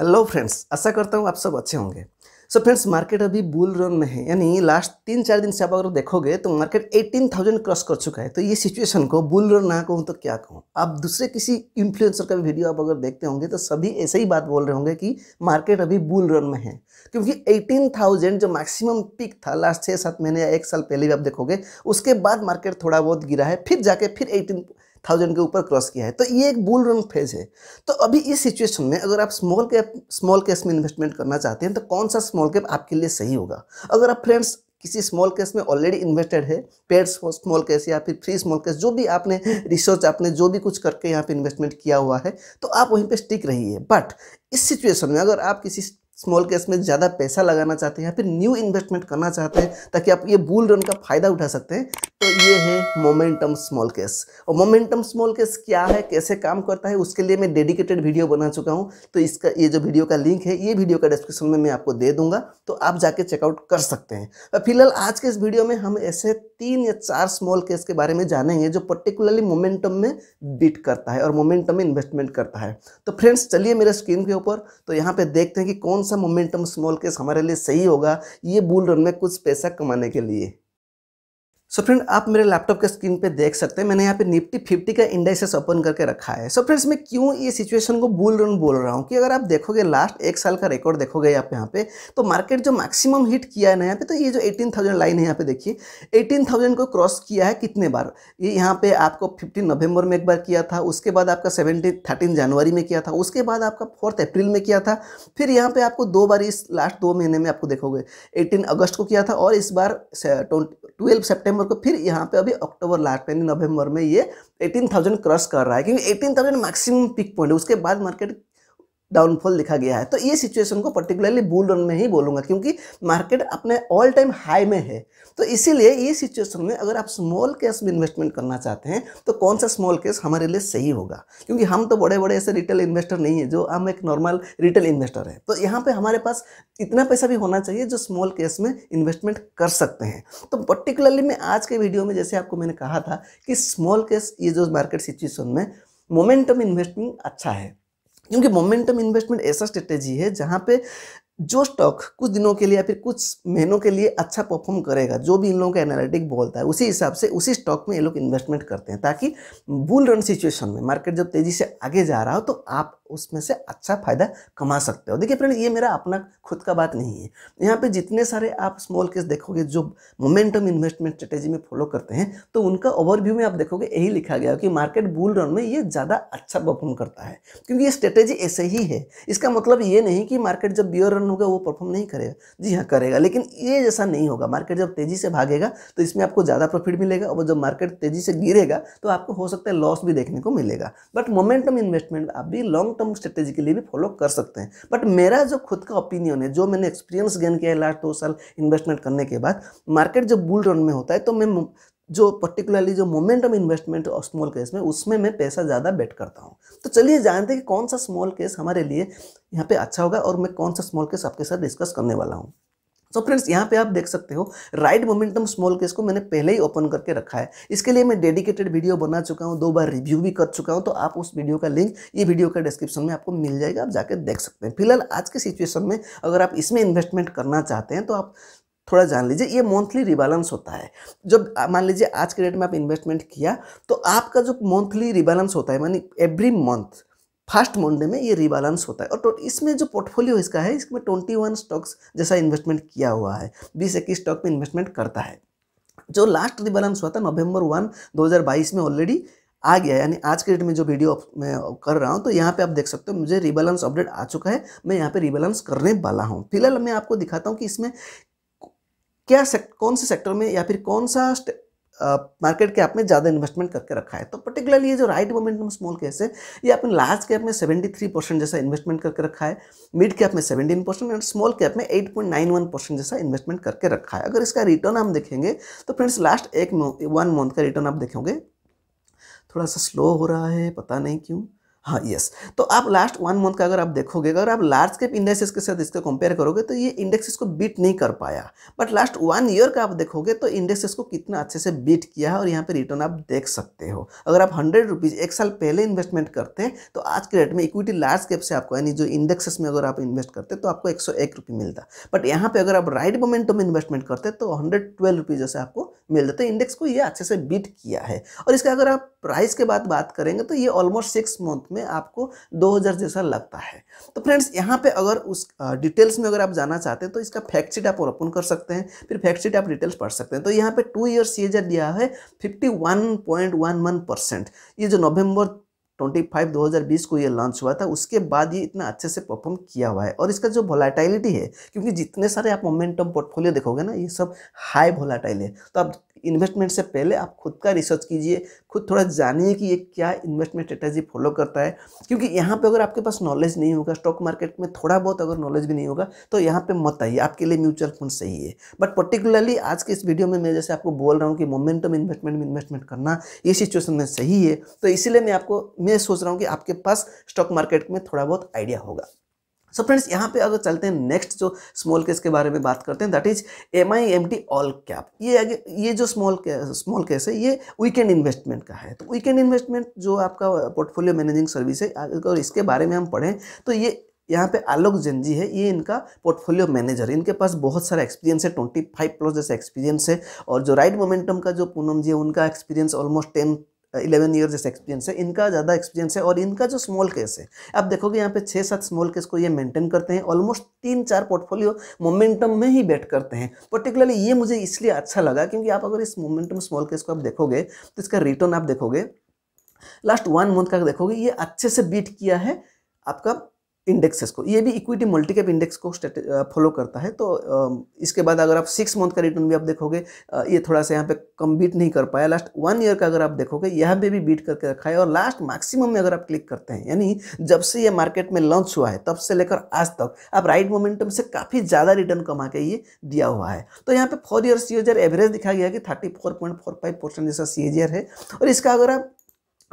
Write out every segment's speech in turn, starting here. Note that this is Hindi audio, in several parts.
हेलो फ्रेंड्स आशा करता हूँ आप सब अच्छे होंगे सो फ्रेंड्स मार्केट अभी बुल रन में है यानी लास्ट तीन चार दिन से आप अगर देखोगे तो मार्केट 18,000 क्रॉस कर चुका है तो ये सिचुएशन को बुल रन ना कहूँ तो क्या कहूँ आप दूसरे किसी इन्फ्लुएंसर का भी वीडियो आप अगर देखते होंगे तो सभी ऐसे ही बात बोल रहे होंगे कि मार्केट अभी बुल रन में है क्योंकि एटीन जो मैक्सिमम पिक था लास्ट छः सात महीने या एक साल पहले भी आप देखोगे उसके बाद मार्केट थोड़ा बहुत गिरा है फिर जाके फिर एटीन थाउजेंड के ऊपर क्रॉस किया है तो ये एक बुल रन फेज है तो अभी इस सिचुएशन में अगर आप स्मॉल कैप स्मॉल कैश में इन्वेस्टमेंट करना चाहते हैं तो कौन सा स्मॉल कैप आपके लिए सही होगा अगर आप फ्रेंड्स किसी स्मॉल कैश में ऑलरेडी इन्वेस्टेड है पेड स्मॉल कैश या फिर फ्री स्मॉल कैश जो भी आपने रिसर्च आपने जो भी कुछ करके यहाँ पे इन्वेस्टमेंट किया हुआ है तो आप वहीं पे स्टिक रहिए बट इस सिचुएशन में अगर आप किसी स्मॉल कैश में ज़्यादा पैसा लगाना चाहते हैं या फिर न्यू इन्वेस्टमेंट करना चाहते हैं ताकि आप ये बुल रन का फ़ायदा उठा सकते हैं तो ये है मोमेंटम स्मॉल कैश और मोमेंटम स्मॉल कैश क्या है कैसे काम करता है उसके लिए मैं डेडिकेटेड वीडियो बना चुका हूँ तो इसका ये जो वीडियो का लिंक है ये वीडियो का डिस्क्रिप्शन में मैं आपको दे दूंगा तो आप जाके चेकआउट कर सकते हैं फिलहाल आज के इस वीडियो में हम ऐसे तीन या चार स्मॉल केस के बारे में जानेंगे जो पर्टिकुलरली मोमेंटम में बीट करता है और मोमेंटम में इन्वेस्टमेंट करता है तो फ्रेंड्स चलिए मेरे स्क्रीन के ऊपर तो यहाँ पे देखते हैं कि कौन सा मोमेंटम स्मॉल केस हमारे लिए सही होगा ये बुल रन में कुछ पैसा कमाने के लिए सो so फ्रेंड आप मेरे लैपटॉप के स्क्रीन पे देख सकते हैं मैंने यहाँ पे निफ्टी फिफ्टी का इंडेक्सेस ओपन करके रखा है सो so फ्रेंड्स मैं क्यों ये सिचुएशन को बुल रन बोल रहा हूँ कि अगर आप देखोगे लास्ट एक साल का रिकॉर्ड देखोगे आप यहाँ पे तो मार्केट जो मैक्सिमम हिट किया है ना यहाँ पे तो ये जो थाउजेंड लाइन है यहाँ पे देखिए थाउजेंड को क्रॉस किया है कितने बार ये यह यहाँ पे आपको फिफ्टीन नवंबर में एक बार किया था उसके बाद आपका सेवनटीन थर्टीन जनवरी में किया था उसके बाद आपका फोर्थ अप्रैल में किया था फिर यहाँ पे आपको दो बार इस लास्ट दो महीने में आपको देखोगे एटीन अगस्त को किया था और इस बार ट्वेल्व सेप्टेम्बर नवंबर को फिर यहाँ पे अभी अक्टूबर लास्ट यानी नवंबर में ये 18,000 क्रॉस कर रहा है क्योंकि 18,000 मैक्सिमम पिक पॉइंट है उसके बाद मार्केट डाउनफॉल लिखा गया है तो ये सिचुएशन को पर्टिकुलरली बुल रन में ही बोलूँगा क्योंकि मार्केट अपने ऑल टाइम हाई में है तो इसीलिए ये सिचुएशन में अगर आप स्मॉल कैश में इन्वेस्टमेंट करना चाहते हैं तो कौन सा स्मॉल कैश हमारे लिए सही होगा क्योंकि हम तो बड़े बड़े ऐसे रिटेल इन्वेस्टर नहीं है जो हम एक नॉर्मल रिटेल इन्वेस्टर है तो यहाँ पर हमारे पास इतना पैसा भी होना चाहिए जो स्मॉल कैश में इन्वेस्टमेंट कर सकते हैं तो पर्टिकुलरली मैं आज के वीडियो में जैसे आपको मैंने कहा था कि स्मॉल कैश ये जो मार्केट सिचुएशन में मोमेंटम इन्वेस्टमेंट अच्छा है क्योंकि मोमेंटम इन्वेस्टमेंट ऐसा स्ट्रेटेजी है जहाँ पे जो स्टॉक कुछ दिनों के लिए या फिर कुछ महीनों के लिए अच्छा परफॉर्म करेगा जो भी इन लोगों का एनालिटिक बोलता है उसी हिसाब से उसी स्टॉक में ये लोग इन्वेस्टमेंट करते हैं ताकि बुल रन सिचुएशन में मार्केट जब तेजी से आगे जा रहा हो तो आप उसमें से अच्छा फायदा कमा सकते हो देखिए फ्रेंड ये मेरा अपना खुद का बात नहीं है यहाँ पे जितने सारे आप स्मॉल केस देखोगे जो मोमेंटम इन्वेस्टमेंट स्ट्रेटेजी में फॉलो करते हैं तो उनका ओवरव्यू में आप देखोगे यही लिखा गया कि मार्केट बुल रन में ये ज़्यादा अच्छा परफॉर्म करता है क्योंकि ये स्ट्रेटेजी ऐसे ही है इसका मतलब ये नहीं कि मार्केट जब बियर रन होगा वो परफॉर्म नहीं करेगा जी हाँ करेगा लेकिन ये जैसा नहीं होगा मार्केट जब तेज़ी से भागेगा तो इसमें आपको ज़्यादा प्रॉफिट मिलेगा और जब मार्केट तेज़ी से गिरेगा तो आपको हो सकता है लॉस भी देखने को मिलेगा बट मोमेंटम इन्वेस्टमेंट आप भी लॉन्ग टर्म स्ट्रेटेजी के लिए भी फॉलो कर सकते हैं बट मेरा जो खुद का ओपिनियन है जो मैंने एक्सपीरियंस गेन किया है लास्ट दो साल इन्वेस्टमेंट करने के बाद मार्केट जब बुल रन में होता है तो मैं जो पर्टिकुलरली जो मोमेंटम इन्वेस्टमेंट और स्मॉल केस में उसमें मैं पैसा ज़्यादा बेट करता हूँ तो चलिए जानते हैं कि कौन सा स्मॉल केस हमारे लिए यहाँ पे अच्छा होगा और मैं कौन सा स्मॉल केस आपके साथ डिस्कस करने वाला हूँ तो फ्रेंड्स यहाँ पे आप देख सकते हो राइट मोमेंटम स्मॉल केस को मैंने पहले ही ओपन करके रखा है इसके लिए मैं डेडिकेटेड वीडियो बना चुका हूँ दो बार रिव्यू भी कर चुका हूँ तो आप उस वीडियो का लिंक ये वीडियो का डिस्क्रिप्शन में आपको मिल जाएगा आप जाके देख सकते हैं फिलहाल आज के सिचुएशन में अगर आप इसमें इन्वेस्टमेंट करना चाहते हैं तो आप थोड़ा जान लीजिए ये मंथली रिबैलेंस होता है जब मान लीजिए आज के डेट में आप इन्वेस्टमेंट किया तो आपका जो मंथली रिबैलेंस होता है मानी एवरी मंथ फर्स्ट मंडे में ये रिबैलेंस होता है और तो इसमें जो पोर्टफोलियो इसका है इसमें ट्वेंटी वन स्टॉक्स जैसा इन्वेस्टमेंट किया हुआ है बीस इक्कीस स्टॉक में इन्वेस्टमेंट करता है जो लास्ट रिबैलेंस हुआ था नवंबर वन बाईस में ऑलरेडी आ गया यानी आज के डेट में जो वीडियो मैं कर रहा हूँ तो यहाँ पे आप देख सकते हो मुझे रिबैलेंस अपडेट आ चुका है मैं यहाँ पे रिबैलेंस करने वाला हूँ फिलहाल मैं आपको दिखाता हूँ कि इसमें क्या सेक्ट, कौन से सेक्टर में या फिर कौन सा मार्केट कैप में ज़्यादा इन्वेस्टमेंट करके रखा है तो पर्टिकुलरली ये जो राइट मोमेंटम स्मॉल केस है ये आपने लार्ज कैप में 73 परसेंट जैसा इन्वेस्टमेंट करके रखा है मिड कैप में 17 परसेंट एंड स्मॉल कैप में 8.91 परसेंट जैसा इन्वेस्टमेंट करके रखा है अगर इसका रिटर्न हम देखेंगे तो फ्रेंड्स लास्ट एक वन मंथ का रिटर्न आप देखेंगे थोड़ा सा स्लो हो रहा है पता नहीं क्यों हाँ यस तो आप लास्ट वन मंथ का अगर आप देखोगे अगर आप लार्ज कैप इंडेक्सेस के साथ इसको कंपेयर करोगे तो ये इंडेक्सेस को बीट नहीं कर पाया बट लास्ट वन ईयर का आप देखोगे तो इंडेक्सेस को कितना अच्छे से बीट किया है और यहाँ पे रिटर्न आप देख सकते हो अगर आप हंड्रेड रुपीज़ एक साल पहले इन्वेस्टमेंट करते हैं तो आज के डेट में इक्विटी लार्ज कैप से आपको यानी जो इंडेक्सेस में अगर आप इन्वेस्ट करते तो आपको एक सौ मिलता बट यहाँ पर अगर आप राइट मोमेंटो में इन्वेस्टमेंट करते तो हंड्रेड ट्वेल्व जैसे आपको मिल जाता इंडेक्स को ये अच्छे से बीट किया है और इसका अगर आप प्राइस के बाद बात करेंगे तो ये ऑलमोस्ट सिक्स मंथ में आपको 2000 जैसा लगता है तो फ्रेंड्स यहाँ पे अगर उस डिटेल्स में अगर आप जाना चाहते हैं तो इसका फैक्सीट आप ओपन कर सकते हैं फिर फैक्सीट आप डिटेल्स पढ़ सकते हैं तो यहाँ पे टू ईयर सी दिया है फिफ्टी ये जो नवम्बर 25 2020 को ये लॉन्च हुआ था उसके बाद ये इतना अच्छे से परफॉर्म किया हुआ है और इसका जो वोलाटाइलिटी है क्योंकि जितने सारे आप मोमेंटम पोर्टफोलियो देखोगे ना ये सब हाई वोलाटाइल है तो आप इन्वेस्टमेंट से पहले आप खुद का रिसर्च कीजिए खुद थोड़ा जानिए कि ये क्या इन्वेस्टमेंट स्ट्रेटेजी फॉलो करता है क्योंकि यहाँ पे अगर आपके पास नॉलेज नहीं होगा स्टॉक मार्केट में थोड़ा बहुत अगर नॉलेज भी नहीं होगा तो यहाँ पे मत आइए आपके लिए म्यूचुअल फंड सही है बट पर्टिकुलरली आज के इस वीडियो में मैं जैसे आपको बोल रहा हूँ कि मोमेंटम इन्वेस्टमेंट में इन्वेस्टमेंट करना ये सिचुएशन में सही है तो इसीलिए मैं आपको मैं सोच रहा हूँ कि आपके पास स्टॉक मार्केट में थोड़ा बहुत आइडिया होगा सो फ्रेंड्स यहाँ पे अगर चलते हैं नेक्स्ट जो स्मॉल केस के बारे में बात करते हैं that is M I M T all cap ये आगे ये जो स्मॉल स्मॉल केस है ये वीकेंड इन्वेस्टमेंट का है तो वीकेंड इन्वेस्टमेंट जो आपका पोर्टफोलियो मैनेजिंग सर्विस है अगर इसके बारे में हम पढ़ें तो ये यहाँ पे आलोक जैन जी है ये इनका पोर्टफोलियो मैनेजर इनके पास बहुत सारा एक्सपीरियंस है ट्वेंटी फाइव प्लस जैसा एक्सपीरियंस है और जो राइट मोमेंटम का जो पूनम जी है उनका experience almost ten eleven year जैसे एक्सपीरियंस है इनका ज़्यादा एक्सपीरियंस है और इनका जो स्मॉल केस है आप देखोगे यहाँ पे छः सात स्मॉल केस को ये मेंटेन करते हैं ऑलमोस्ट तीन चार पोर्टफोलियो मोमेंटम में ही बैट करते हैं पर्टिकुलरली ये मुझे इसलिए अच्छा लगा क्योंकि आप अगर इस मोमेंटम स्मॉल केस को आप देखोगे तो इसका रिटर्न आप देखोगे लास्ट वन मंथ का देखोगे ये अच्छे से बीट किया है आपका इंडेक्सेस को ये भी इक्विटी मल्टी कैप इंडेक्स को फॉलो करता है तो इसके बाद अगर आप सिक्स मंथ का रिटर्न भी आप देखोगे ये थोड़ा सा यहाँ पे कम बीट नहीं कर पाया लास्ट वन ईयर का अगर आप देखोगे यहाँ पे भी बीट करके रखा है और लास्ट मैक्सिमम में अगर आप क्लिक करते हैं यानी जब से ये मार्केट में लॉन्च हुआ है तब से लेकर आज तक आप राइट मोमेंटम से काफ़ी ज़्यादा रिटर्न कमा के ये दिया हुआ है तो यहाँ पर फोर ईयर सी एवरेज दिखाया गया कि थर्टी जैसा सी है और इसका अगर आप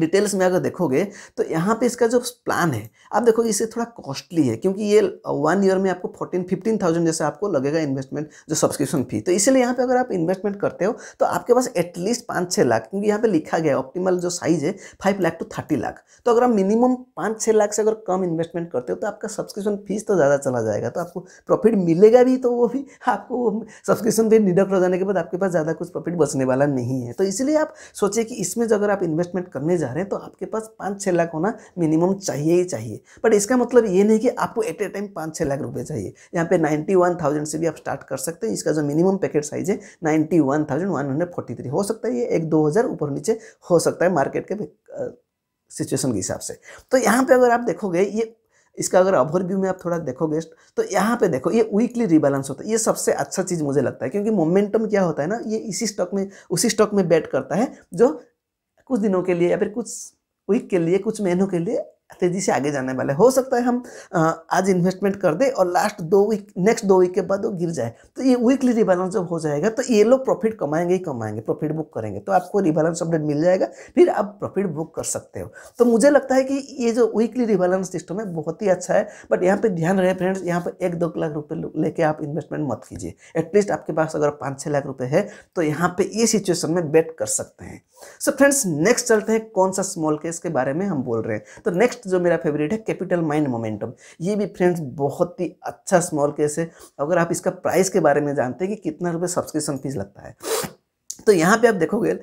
डिटेल्स में अगर देखोगे तो यहाँ पे इसका जो प्लान है आप देखोगे इसे थोड़ा कॉस्टली है क्योंकि ये वन uh, ईयर में आपको फोर्टीन फिफ्टीन थाउजेंड जैसे आपको लगेगा इन्वेस्टमेंट जो सब्सक्रिप्शन फी तो इसलिए यहाँ पे अगर आप इन्वेस्टमेंट करते हो तो आपके पास एटलीस्ट पाँच छः लाख क्योंकि यहाँ पे लिखा गया ऑप्टिमल जो साइज है five lakh to thirty lakh तो अगर आप मिनिमम पाँच छः लाख से अगर कम इन्वेस्टमेंट करते हो तो आपका सब्सक्रिप्शन फीस तो ज़्यादा चला जाएगा तो आपको प्रॉफिट मिलेगा भी तो वो भी आपको सब्सक्रिप्शन फी डिडक्ट हो जाने के बाद आपके पास ज़्यादा कुछ प्रॉफिट बचने वाला नहीं है तो इसलिए आप सोचिए कि इसमें जो अगर आप इन्वेस्टमेंट करने जा रहे हैं तो आपके पास पाँच छः लाख होना मिनिमम चाहिए ही चाहिए बट इसका मतलब ये नहीं कि आपको एट ए टाइम पाँच छः लाख रुपये चाहिए यहाँ पे नाइन्टी वन थाउजेंड से भी आप स्टार्ट कर सकते हैं इसका जो मिनिमम पैकेट साइज है ninety one thousand one hundred forty three हो सकता है ये एक दो हज़ार ऊपर नीचे हो सकता है मार्केट के सिचुएशन के हिसाब से तो यहाँ पर अगर आप देखोगे ये इसका अगर ओवर व्यू में आप थोड़ा देखोगे तो यहाँ पे देखो ये वीकली रिबैलेंस होता है ये सबसे अच्छा चीज़ मुझे लगता है क्योंकि मोमेंटम क्या होता है ना ये इसी स्टॉक में उसी स्टॉक में बैट करता है जो कुछ दिनों के लिए या फिर कुछ वीक के लिए कुछ महीनों के लिए तेज़ी से आगे जाने वाला है हो सकता है हम आज इन्वेस्टमेंट कर दे और लास्ट दो वीक नेक्स्ट दो वीक के बाद वो गिर जाए तो ये वीकली रिबैलेंस जब हो जाएगा तो ये लोग प्रॉफिट कमाएंगे ही कमाएंगे प्रॉफिट बुक करेंगे तो आपको रिबैलेंस अपडेट मिल जाएगा फिर आप प्रॉफिट बुक कर सकते हो तो मुझे लगता है कि ये जो वीकली रिबैलेंस सिस्टम है बहुत ही अच्छा है बट यहाँ पर ध्यान रहे फ्रेंड्स यहाँ पर एक दो लाख रुपये लेके आप इन्वेस्टमेंट मत कीजिए एटलीस्ट आपके पास अगर पाँच छः लाख रुपये है तो यहाँ पर ये सिचुएशन में बेट कर सकते हैं सो फ्रेंड्स नेक्स्ट चलते हैं कौन सा स्मॉल केस के बारे में हम बोल रहे हैं तो नेक्स्ट नेक्स्ट जो मेरा फेवरेट है कैपिटल माइंड मोमेंटम ये भी फ्रेंड्स बहुत ही अच्छा स्मॉल केस है अगर आप इसका प्राइस के बारे में जानते हैं कि कितना रुपये सब्सक्रिप्शन फीस लगता है तो यहाँ पे आप देखोगे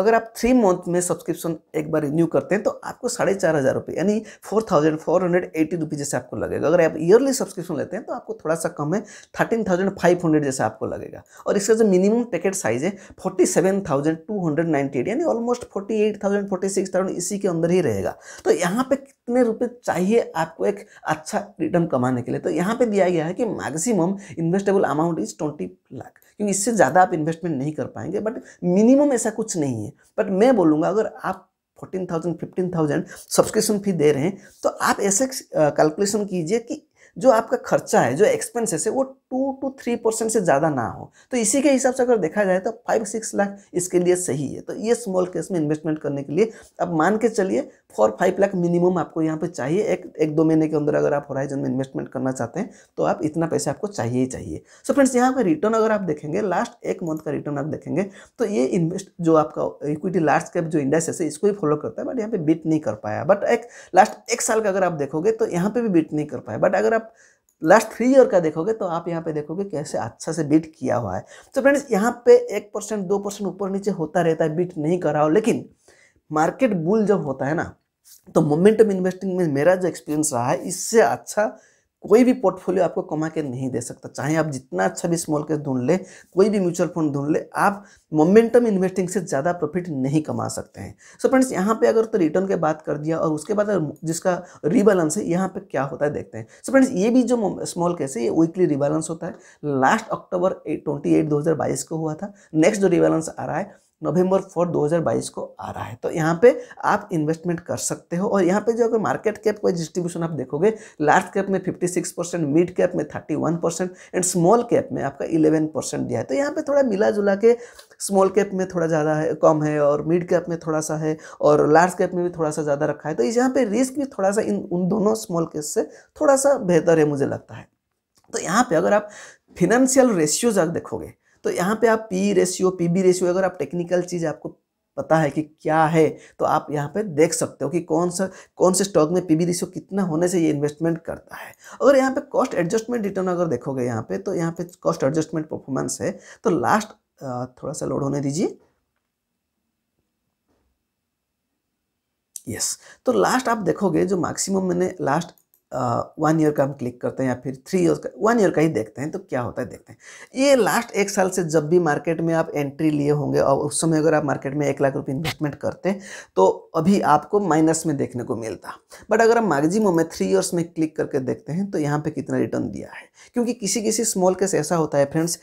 अगर आप थ्री मंथ में सब्सक्रिप्शन एक बार रिन्यू करते हैं तो आपको साढ़े चार हज़ार रुपये यानी four thousand four hundred eighty rupees जैसे आपको लगेगा अगर आप ईयरली सब्सक्रिप्शन लेते हैं तो आपको थोड़ा सा कम है थर्टीन थाउजेंड फाइव हंड्रेड जैसे आपको लगेगा और इसका जो मिनिमम पैकेट साइज़ है forty seven thousand two hundred ninety eight यानी almost forty eight thousand forty six thousand इसी के अंदर ही रहेगा तो यहाँ पर कितने रुपए चाहिए आपको एक अच्छा रिटर्न कमाने के लिए तो यहाँ पर दिया गया है कि maximum investable amount is twenty lakh क्योंकि इससे ज़्यादा आप इन्वेस्टमेंट नहीं कर पाएंगे बट मिनिमम ऐसा कुछ नहीं है बट मैं बोलूँगा अगर आप fourteen thousand fifteen thousand subscription fee दे रहे हैं तो आप ऐसे कैलकुलेशन कीजिए कि जो आपका खर्चा है जो एक्सपेंसेस है वो टू टू थ्री परसेंट से ज़्यादा ना हो तो इसी के हिसाब से अगर देखा जाए तो फाइव सिक्स लाख इसके लिए सही है तो ये स्मॉल केस में इन्वेस्टमेंट करने के लिए अब मान के चलिए फोर फाइव लाख मिनिमम आपको यहाँ पे चाहिए एक एक दो महीने के अंदर अगर आप होराइजन में इन्वेस्टमेंट करना चाहते हैं तो आप इतना पैसा आपको चाहिए ही चाहिए सो फ्रेंड्स यहाँ पर रिटर्न अगर आप देखेंगे लास्ट एक मंथ का रिटर्न आप देखेंगे तो ये इन्वेस्ट जो आपका इक्विटी लार्ज कैप जो इंडेक्स है इसको ही फॉलो करता है बट यहाँ पे बीट नहीं कर पाया बट एक लास्ट एक साल का अगर आप देखोगे तो यहाँ पे भी बीट नहीं कर पाया बट अगर आप लास्ट थ्री ईयर का देखोगे तो आप यहाँ पे देखोगे कैसे अच्छा से बीट किया हुआ है तो फ्रेंड्स यहाँ पे एक परसेंट दो परसेंट ऊपर नीचे होता रहता है बीट नहीं कर रहा हो लेकिन मार्केट बुल जब होता है ना तो मोमेंटम इन्वेस्टिंग में मेरा जो एक्सपीरियंस रहा है इससे अच्छा कोई भी पोर्टफोलियो आपको कमा के नहीं दे सकता चाहे आप जितना अच्छा भी स्मॉल कैश ढूंढ ले कोई भी म्यूचुअल फंड ढूंढ ले आप मोमेंटम इन्वेस्टिंग से ज़्यादा प्रॉफिट नहीं कमा सकते हैं सो so फ्रेंड्स यहाँ पे अगर तो रिटर्न के बात कर दिया और उसके बाद जिसका रिबैलेंस है यहाँ पे क्या होता है देखते हैं सो so फ्रेंड्स ये भी जो स्मॉल कैस है ये वीकली रिबैलेंस होता है लास्ट अक्टूबर ट्वेंटी एट को हुआ था नेक्स्ट जो रिबैलेंस आ रहा है नवंबर फोर 2022 को आ रहा है तो यहाँ पे आप इन्वेस्टमेंट कर सकते हो और यहाँ पे जो अगर मार्केट कैप का डिस्ट्रीब्यूशन आप देखोगे लार्ज कैप में 56 परसेंट मिड कैप में 31 परसेंट एंड स्मॉल कैप में आपका 11 परसेंट दिया है तो यहाँ पे थोड़ा मिला जुला के स्मॉल कैप में थोड़ा ज़्यादा है कम है और मिड कैप में थोड़ा सा है और लार्ज कैप में भी थोड़ा सा ज़्यादा रखा है तो यहाँ पर रिस्क भी थोड़ा सा इन उन दोनों स्मॉल कैप से थोड़ा सा बेहतर है मुझे लगता है तो यहाँ पर अगर आप फिनेंशियल रेशियोज अगर देखोगे तो यहाँ पे आप P ratio P B ratio अगर आप टेक्निकल चीज़ आपको पता है कि क्या है तो आप यहाँ पे देख सकते हो कि कौन सा कौन से स्टॉक में पीबी रेशियो कितना होने से ये इन्वेस्टमेंट करता है अगर यहाँ पे कॉस्ट एडजस्टमेंट रिटर्न अगर देखोगे यहाँ पे तो यहाँ पे कॉस्ट एडजस्टमेंट परफॉर्मेंस है तो लास्ट थोड़ा सा लोड होने दीजिए यस yes. तो लास्ट आप देखोगे जो मैक्सिमम मैंने लास्ट वन ईयर का हम क्लिक करते हैं या फिर थ्री ईयर का वन ईयर का ही देखते हैं तो क्या होता है देखते हैं ये लास्ट एक साल से जब भी मार्केट में आप एंट्री लिए होंगे और उस समय अगर आप मार्केट में एक लाख रुपये इन्वेस्टमेंट करते तो अभी आपको माइनस में देखने को मिलता बट अगर हम मैगजिमो में थ्री ईयर्स में क्लिक करके देखते हैं तो यहाँ पर कितना रिटर्न दिया है क्योंकि किसी किसी स्मॉल केस ऐसा होता है फ्रेंड्स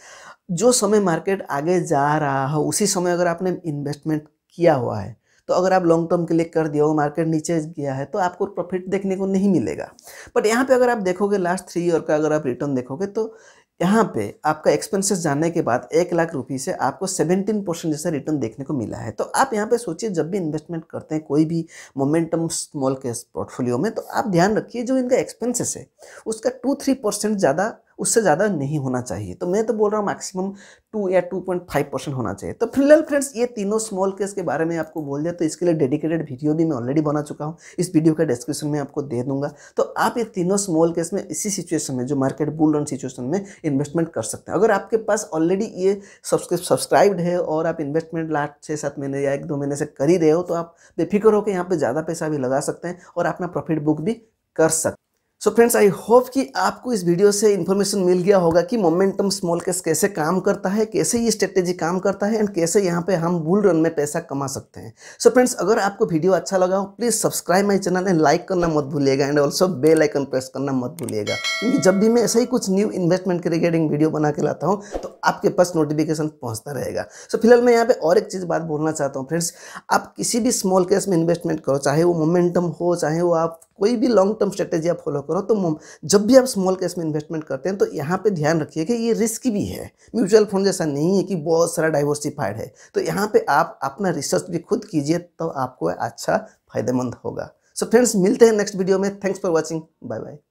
जो समय मार्केट आगे जा रहा हो उसी समय अगर आपने इन्वेस्टमेंट किया हुआ है तो अगर आप लॉन्ग टर्म के लिए कर दिया हो मार्केट नीचे गया है तो आपको प्रॉफिट देखने को नहीं मिलेगा बट यहाँ पे अगर आप देखोगे लास्ट थ्री ईयर का अगर आप रिटर्न देखोगे तो यहाँ पे आपका एक्सपेंसेस जाने के बाद एक लाख रुपये से आपको सेवेंटीन परसेंट जैसा रिटर्न देखने को मिला है तो आप यहाँ पे सोचिए जब भी इन्वेस्टमेंट करते हैं कोई भी मोमेंटम स्मॉल के पोर्टफोलियो में तो आप ध्यान रखिए जो इनका एक्सपेंसेस है उसका टू थ्री परसेंट ज़्यादा उससे ज़्यादा नहीं होना चाहिए तो मैं तो बोल रहा हूँ मैक्सिमम टू या टू पॉइंट फाइव परसेंट होना चाहिए तो फिलहाल फ्रेंड्स ये तीनों स्मॉल केस के बारे में आपको बोल दिया तो इसके लिए डेडिकेटेड वीडियो भी मैं ऑलरेडी बना चुका हूँ इस वीडियो का डिस्क्रिप्शन में आपको दे दूंगा तो आप ये तीनों स्मॉल केस में इसी सिचुएशन में जो मार्केट बुल रन सिचुएशन में इन्वेस्टमेंट कर सकते हैं अगर आपके पास ऑलरेडी ये सब्सक्राइब्ड है और आप इन्वेस्टमेंट लास्ट छः सात महीने या एक दो महीने से कर ही रहे हो तो आप बेफिक्र होकर यहाँ पर ज़्यादा पैसा भी लगा सकते हैं और अपना प्रॉफिट बुक भी कर सकते सो फ्रेंड्स आई होप कि आपको इस वीडियो से इन्फॉर्मेशन मिल गया होगा कि मोमेंटम स्मॉल कैश कैसे काम करता है कैसे ये स्ट्रेटेजी काम करता है एंड कैसे यहाँ पे हम बुल रन में पैसा कमा सकते हैं सो so फ्रेंड्स अगर आपको वीडियो अच्छा लगा हो please subscribe my channel and like करना मत भूलिएगा and also bell icon press करना मत भूलिएगा क्योंकि जब भी मैं ऐसा ही कुछ न्यू इन्वेस्टमेंट के रिगार्डिंग वीडियो बना के लाता हूँ तो आपके पास नोटिफिकेशन पहुँचता रहेगा सो so फिलहाल मैं यहाँ पर और एक चीज़ बात बोलना चाहता हूँ फ्रेंड्स आप किसी भी स्मॉल कैश में इन्वेस्टमेंट करो चाहे वो मोमेंटम हो चाहे वो आप कोई भी लॉन्ग टर्म स्ट्रेटेजी आप फॉलो करो तो जब भी आप स्मॉल कैश में इन्वेस्टमेंट करते हैं तो यहाँ पे ध्यान रखिए कि ये रिस्क भी है म्यूचुअल फंड जैसा नहीं है कि बहुत सारा डाइवर्सिफाइड है तो यहाँ पे आप अपना रिसर्च भी खुद कीजिए तो आपको अच्छा फायदेमंद होगा सो so फ्रेंड्स मिलते हैं नेक्स्ट वीडियो में thanks for watching bye bye